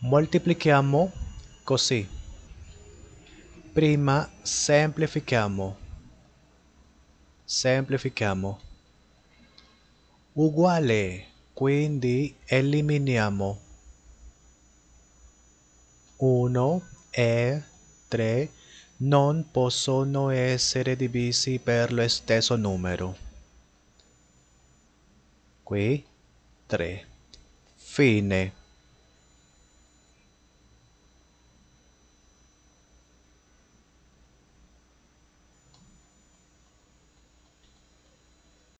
Moltiplichiamo così. Prima semplifichiamo. Semplifichiamo. Uguale, quindi eliminiamo. 1 e 3 non possono essere divisi per lo stesso numero. Qui 3. Fine.